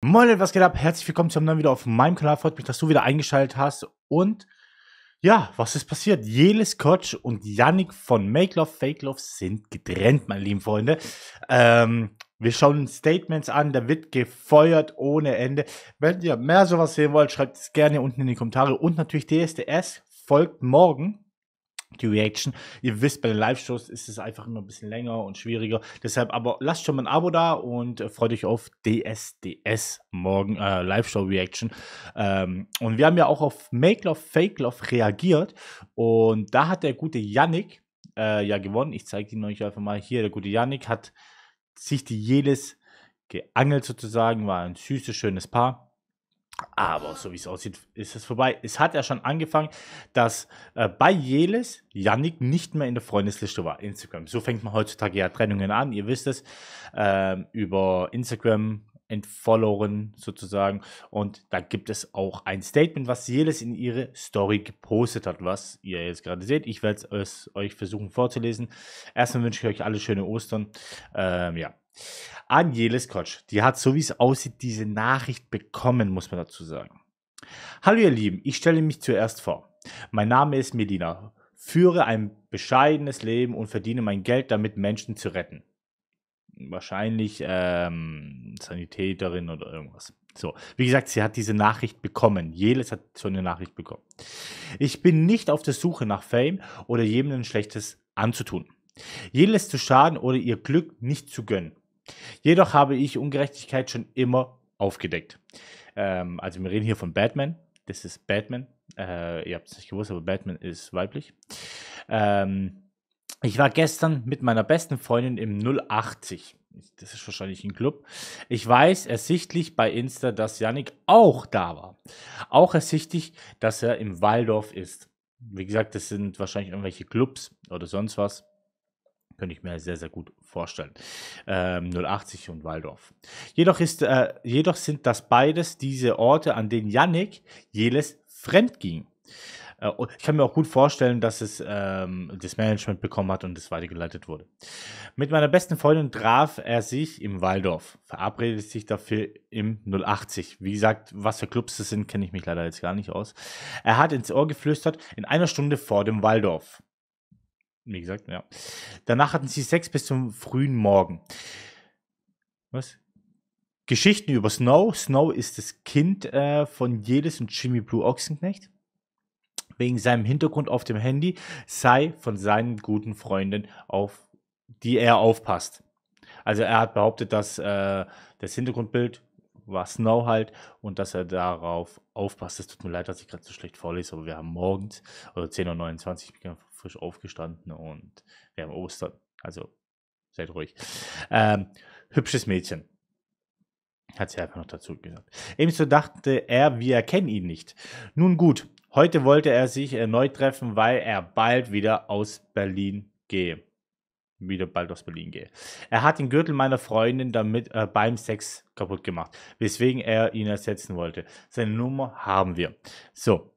Moin, was geht ab? Herzlich willkommen zu einem neuen Video auf meinem Kanal. Freut mich, dass du wieder eingeschaltet hast. Und ja, was ist passiert? Jelis Kotsch und Yannick von Make Love Fake Love sind getrennt, meine lieben Freunde. Ähm, wir schauen Statements an, da wird gefeuert ohne Ende. Wenn ihr mehr sowas sehen wollt, schreibt es gerne unten in die Kommentare. Und natürlich DSDS folgt morgen die Reaction. Ihr wisst, bei den Live-Shows ist es einfach immer ein bisschen länger und schwieriger. Deshalb aber lasst schon mal ein Abo da und äh, freut euch auf DSDS morgen, äh, Live-Show-Reaction. Ähm, und wir haben ja auch auf Make Love, Fake Love reagiert und da hat der gute Yannick äh, ja gewonnen. Ich zeige ihn euch einfach mal hier. Der gute Yannick hat sich die Jelis geangelt sozusagen, war ein süßes, schönes Paar. Aber so wie es aussieht, ist es vorbei. Es hat ja schon angefangen, dass äh, bei Jeles Yannick nicht mehr in der Freundesliste war. Instagram. So fängt man heutzutage ja Trennungen an. Ihr wisst es. Äh, über Instagram entfollowen sozusagen. Und da gibt es auch ein Statement, was Jeles in ihre Story gepostet hat, was ihr jetzt gerade seht. Ich werde es euch versuchen vorzulesen. Erstmal wünsche ich euch alle schöne Ostern. Ähm, ja, Anjeles Kotsch, die hat, so wie es aussieht, diese Nachricht bekommen, muss man dazu sagen. Hallo ihr Lieben, ich stelle mich zuerst vor. Mein Name ist Medina, führe ein bescheidenes Leben und verdiene mein Geld damit, Menschen zu retten. Wahrscheinlich ähm, Sanitäterin oder irgendwas. So, wie gesagt, sie hat diese Nachricht bekommen. Jeles hat so eine Nachricht bekommen. Ich bin nicht auf der Suche nach Fame oder jemandem Schlechtes anzutun. Jeles zu schaden oder ihr Glück nicht zu gönnen. Jedoch habe ich Ungerechtigkeit schon immer aufgedeckt. Ähm, also wir reden hier von Batman. Das ist Batman. Äh, ihr habt es nicht gewusst, aber Batman ist weiblich. Ähm, ich war gestern mit meiner besten Freundin im 080. Das ist wahrscheinlich ein Club. Ich weiß ersichtlich bei Insta, dass Yannick auch da war. Auch ersichtlich, dass er im Waldorf ist. Wie gesagt, das sind wahrscheinlich irgendwelche Clubs oder sonst was. Könnte ich mir sehr, sehr gut vorstellen. Ähm, 080 und Waldorf. Jedoch, ist, äh, jedoch sind das beides diese Orte, an denen Yannick jedes fremd ging. Äh, ich kann mir auch gut vorstellen, dass es ähm, das Management bekommen hat und es weitergeleitet wurde. Mit meiner besten Freundin traf er sich im Waldorf, verabredet sich dafür im 080. Wie gesagt, was für Clubs das sind, kenne ich mich leider jetzt gar nicht aus. Er hat ins Ohr geflüstert, in einer Stunde vor dem Waldorf. Wie gesagt, ja. Danach hatten sie Sex bis zum frühen Morgen. Was? Geschichten über Snow. Snow ist das Kind äh, von Jedes und Jimmy Blue Ochsenknecht. Wegen seinem Hintergrund auf dem Handy sei von seinen guten Freunden auf die er aufpasst. Also er hat behauptet, dass äh, das Hintergrundbild war Snow halt und dass er darauf aufpasst. Es tut mir leid, dass ich gerade so schlecht vorlese, aber wir haben morgens, also 10.29 Uhr, ich bin frisch aufgestanden und wir haben Ostern. Also seid ruhig. Ähm, hübsches Mädchen. Hat sie einfach noch dazu gesagt. Ebenso dachte er, wir kennen ihn nicht. Nun gut, heute wollte er sich erneut treffen, weil er bald wieder aus Berlin gehe wieder bald aus Berlin gehe. Er hat den Gürtel meiner Freundin damit äh, beim Sex kaputt gemacht, weswegen er ihn ersetzen wollte. Seine Nummer haben wir. So.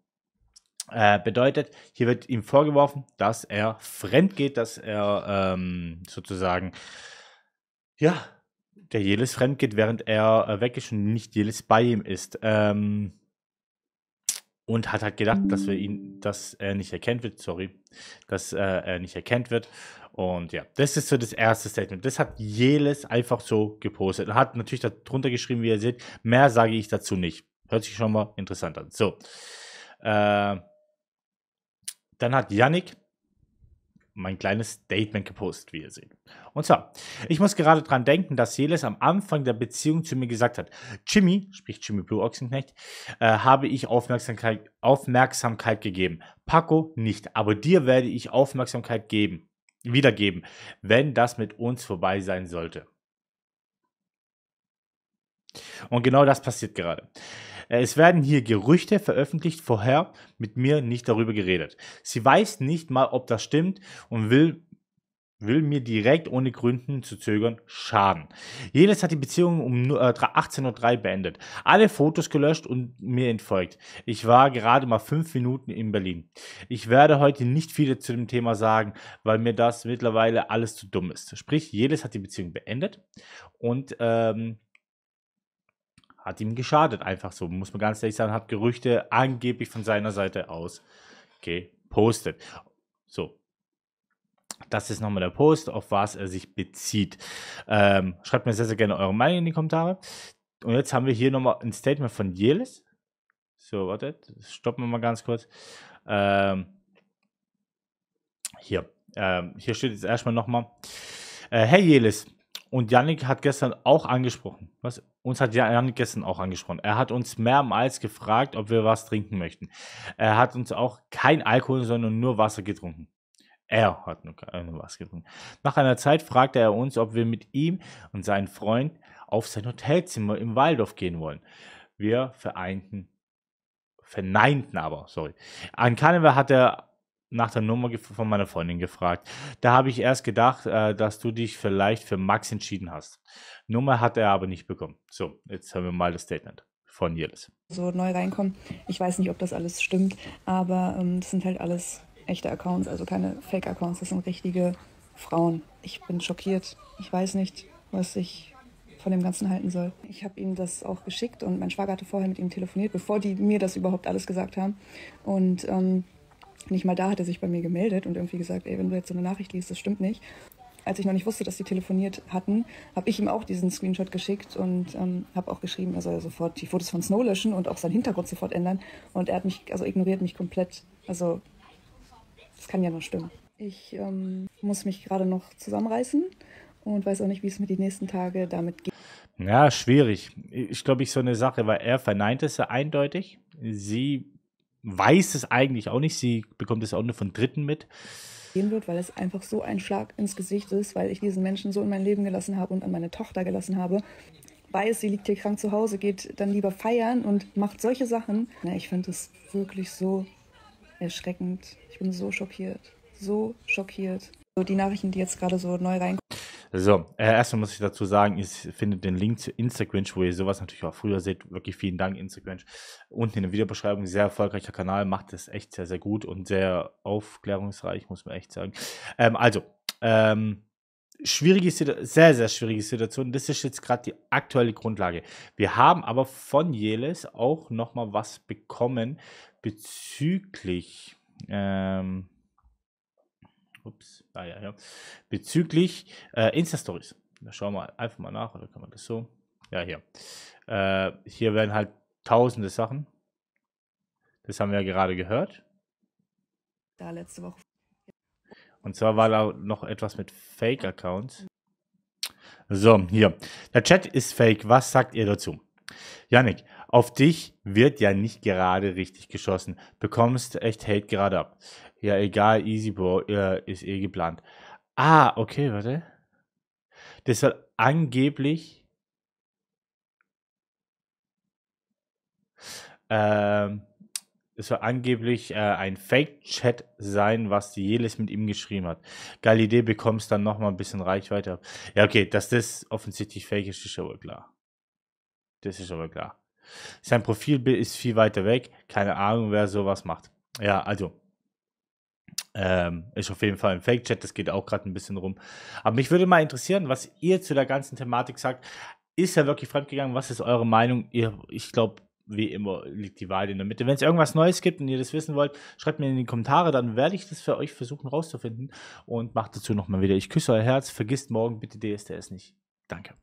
Äh, bedeutet, hier wird ihm vorgeworfen, dass er fremd geht, dass er ähm, sozusagen, ja, der Jelis fremd geht, während er äh, weg ist und nicht Jelis bei ihm ist. Ähm, und hat halt gedacht, dass wir ihn, dass er nicht erkennt wird, sorry, dass äh, er nicht erkennt wird. Und ja, das ist so das erste Statement. Das hat Jeles einfach so gepostet und hat natürlich darunter geschrieben, wie ihr seht, mehr sage ich dazu nicht. Hört sich schon mal interessant an. So. Äh, dann hat Yannick mein kleines Statement gepostet, wie ihr seht. Und zwar, ich muss gerade daran denken, dass Jeles am Anfang der Beziehung zu mir gesagt hat, Jimmy, sprich Jimmy Blue Ochsenknecht, äh, habe ich Aufmerksamkeit, Aufmerksamkeit gegeben. Paco nicht, aber dir werde ich Aufmerksamkeit geben, wiedergeben, wenn das mit uns vorbei sein sollte. Und genau das passiert gerade. Es werden hier Gerüchte veröffentlicht, vorher mit mir nicht darüber geredet. Sie weiß nicht mal, ob das stimmt und will will mir direkt ohne Gründen zu zögern schaden. Jenes hat die Beziehung um 18.03 äh, Uhr beendet, alle Fotos gelöscht und mir entfolgt. Ich war gerade mal fünf Minuten in Berlin. Ich werde heute nicht viel zu dem Thema sagen, weil mir das mittlerweile alles zu dumm ist. Sprich, jedes hat die Beziehung beendet und ähm, hat ihm geschadet, einfach so, muss man ganz ehrlich sagen, hat Gerüchte angeblich von seiner Seite aus gepostet. So, das ist nochmal der Post, auf was er sich bezieht. Ähm, schreibt mir sehr, sehr gerne eure Meinung in die Kommentare. Und jetzt haben wir hier nochmal ein Statement von Jelis. So, wartet, stoppen wir mal ganz kurz. Ähm, hier, ähm, hier steht jetzt erstmal nochmal. Äh, hey Jelis, und Yannick hat gestern auch angesprochen. Was? Uns hat Yannick gestern auch angesprochen. Er hat uns mehrmals gefragt, ob wir was trinken möchten. Er hat uns auch kein Alkohol, sondern nur Wasser getrunken. Er hat nur äh, was getrunken. Nach einer Zeit fragte er uns, ob wir mit ihm und seinen Freund auf sein Hotelzimmer im Waldorf gehen wollen. Wir vereinten, verneinten aber, sorry. An Karneval hat er nach der Nummer von meiner Freundin gefragt. Da habe ich erst gedacht, äh, dass du dich vielleicht für Max entschieden hast. Nummer hat er aber nicht bekommen. So, jetzt hören wir mal das Statement von Jelis. So neu reinkommen. Ich weiß nicht, ob das alles stimmt, aber ähm, das sind halt alles echte Accounts, also keine Fake-Accounts, das sind richtige Frauen. Ich bin schockiert. Ich weiß nicht, was ich von dem Ganzen halten soll. Ich habe ihm das auch geschickt und mein Schwager hatte vorher mit ihm telefoniert, bevor die mir das überhaupt alles gesagt haben. Und ähm, nicht mal da hat er sich bei mir gemeldet und irgendwie gesagt, ey, wenn du jetzt so eine Nachricht liest, das stimmt nicht. Als ich noch nicht wusste, dass die telefoniert hatten, habe ich ihm auch diesen Screenshot geschickt und ähm, habe auch geschrieben, er soll sofort die Fotos von Snow löschen und auch seinen Hintergrund sofort ändern. Und er hat mich, also ignoriert mich komplett. Also das kann ja nur stimmen. Ich ähm, muss mich gerade noch zusammenreißen und weiß auch nicht, wie es mir die nächsten Tage damit geht. Ja, schwierig. Ich glaube, ich so eine Sache, weil er verneint es ja eindeutig. Sie weiß es eigentlich auch nicht. Sie bekommt es auch nur von Dritten mit. Gehen wird, weil es einfach so ein Schlag ins Gesicht ist, weil ich diesen Menschen so in mein Leben gelassen habe und an meine Tochter gelassen habe. Weiß, sie liegt hier krank zu Hause, geht dann lieber feiern und macht solche Sachen. Na, ich finde es wirklich so erschreckend. Ich bin so schockiert. So schockiert. So die Nachrichten, die jetzt gerade so neu reinkommen. So, äh, erstmal muss ich dazu sagen, ich finde den Link zu Instagram, wo ihr sowas natürlich auch früher seht. Wirklich vielen Dank, Instagram. Unten in der Videobeschreibung, sehr erfolgreicher Kanal, macht es echt sehr, sehr gut und sehr aufklärungsreich, muss man echt sagen. Ähm, also, ähm, schwierige, sehr, sehr schwierige Situation. Das ist jetzt gerade die aktuelle Grundlage. Wir haben aber von Jeles auch nochmal was bekommen bezüglich. Ähm, ups, ah ja, ja, bezüglich äh, Insta-Stories. Da schauen wir einfach mal nach, oder kann man das so? Ja, hier. Äh, hier werden halt tausende Sachen. Das haben wir ja gerade gehört. Da letzte Woche. Und zwar war da noch etwas mit Fake-Accounts. So, hier. Der Chat ist fake. Was sagt ihr dazu? Janik, auf dich wird ja nicht gerade richtig geschossen. Bekommst echt Hate gerade ab. Ja, egal, easy, Bro. Ja, äh, ist eh geplant. Ah, okay, warte. Das soll angeblich. Ähm, es soll angeblich äh, ein Fake-Chat sein, was die Jelis mit ihm geschrieben hat. Geile Idee, bekommst dann nochmal ein bisschen Reichweite. Ja, okay, dass das offensichtlich fake ist, ist aber klar. Das ist aber klar. Sein Profilbild ist viel weiter weg. Keine Ahnung, wer sowas macht. Ja, also, ähm, ist auf jeden Fall ein Fake-Chat, das geht auch gerade ein bisschen rum. Aber mich würde mal interessieren, was ihr zu der ganzen Thematik sagt. Ist ja wirklich fremdgegangen? Was ist eure Meinung? Ihr, ich glaube, wie immer liegt die Wahl in der Mitte. Wenn es irgendwas Neues gibt und ihr das wissen wollt, schreibt mir in die Kommentare, dann werde ich das für euch versuchen rauszufinden und macht dazu nochmal wieder. Ich küsse euer Herz, vergisst morgen bitte DSDS nicht. Danke.